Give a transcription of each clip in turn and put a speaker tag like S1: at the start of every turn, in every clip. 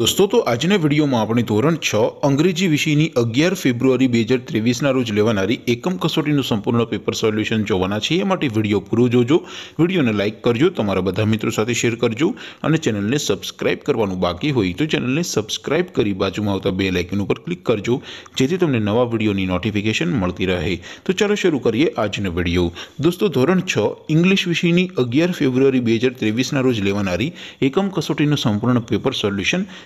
S1: દોસ્તો તો આજના વિડીયોમાં આપણે ધોરણ છ અંગ્રેજી વિષયની અગિયાર ફેબ્રુઆરી બે હજાર ત્રેવીસના રોજ લેવાનારી એકમ કસોટીનું સંપૂર્ણ પેપર સોલ્યુશન જોવાના છે એ માટે વિડીયો પૂરો જોજો વિડીયોને લાઇક કરજો તમારા બધા મિત્રો સાથે શેર કરજો અને ચેનલને સબસ્ક્રાઇબ કરવાનું બાકી હોય તો ચેનલને સબસ્ક્રાઇબ કરી બાજુમાં આવતા બે લાઇકન ઉપર ક્લિક કરજો જેથી તમને નવા વિડીયોની નોટિફિકેશન મળતી રહે તો ચાલો શરૂ કરીએ આજનો વિડીયો દોસ્તો ધોરણ છ ઇંગ્લિશ વિષયની અગિયાર ફેબ્રુઆરી બે હજાર ત્રેવીસના રોજ લેવાનારી એકમ કસોટીનું સંપૂર્ણ પેપર સોલ્યુશન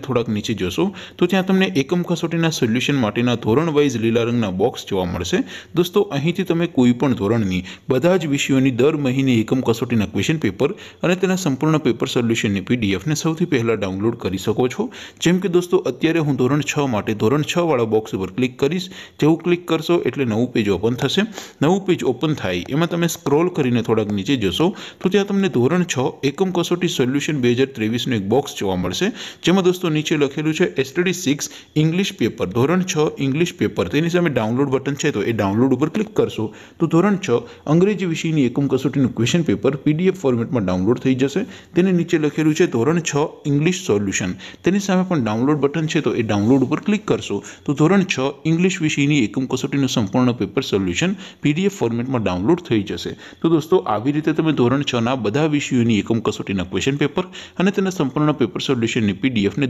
S1: અને થોડાક નીચે જશો તો ત્યાં તમને એકમ કસોટીના સોલ્યુશન માટેના ધોરણ વાઇઝ લીલા રંગના બોક્સ જોવા મળશે દોસ્તો અહીંથી તમે કોઈ પણ ધોરણની બધા જ વિષયોની દર મહિને એકમ કસોટીના ક્વેશ્ચન પેપર અને તેના સંપૂર્ણ પેપર સોલ્યુશનની પીડીએફને સૌથી પહેલાં ડાઉનલોડ કરી શકો છો જેમ કે દોસ્તો અત્યારે હું ધોરણ છ માટે ધોરણ છ વાળા બોક્સ ઉપર ક્લિક કરીશ જેવું ક્લિક કરશો એટલે નવું પેજ ઓપન થશે નવું પેજ ઓપન થાય એમાં તમે સ્ક્રોલ કરીને થોડાક નીચે જશો તો ત્યાં તમને ધોરણ છ એકમ કસોટી સોલ્યુશન બે હજાર ત્રેવીસનું એક બોક્સ જોવા મળશે જેમાં દોસ્તો વસ્તુ નીચે લખેલું છે એસટીડી સિક્સ ઇંગ્લિશ પેપર ધોરણ છ ઇંગ્લિશ પેપર તેની સામે ડાઉનલોડ બટન છે તો એ ડાઉનલોડ ઉપર ક્લિક કરશો તો ધોરણ છ અંગ્રેજી વિષયની એકમ કસોટીનું ક્વેશ્ચન પેપર પીડીએફ ફોર્મેટમાં ડાઉનલોડ થઈ જશે તેને નીચે લખેલું છે ધોરણ છ ઇંગ્લિશ સોલ્યુશન તેની સામે પણ ડાઉનલોડ બટન છે તો એ ડાઉનલોડ ઉપર ક્લિક કરશો તો ધોરણ છ ઇંગ્લિશ વિષયની એકમ કસોટીનું સંપૂર્ણ પેપર સોલ્યુશન પીડીએફ ફોર્મેટમાં ડાઉનલોડ થઈ જશે તો દોસ્તો આવી રીતે તમે ધોરણ છના બધા વિષયોની એકમ કસોટીના ક્વેશ્ચન પેપર અને તેના સંપૂર્ણ પેપર સોલ્યુશનની પીડીએફને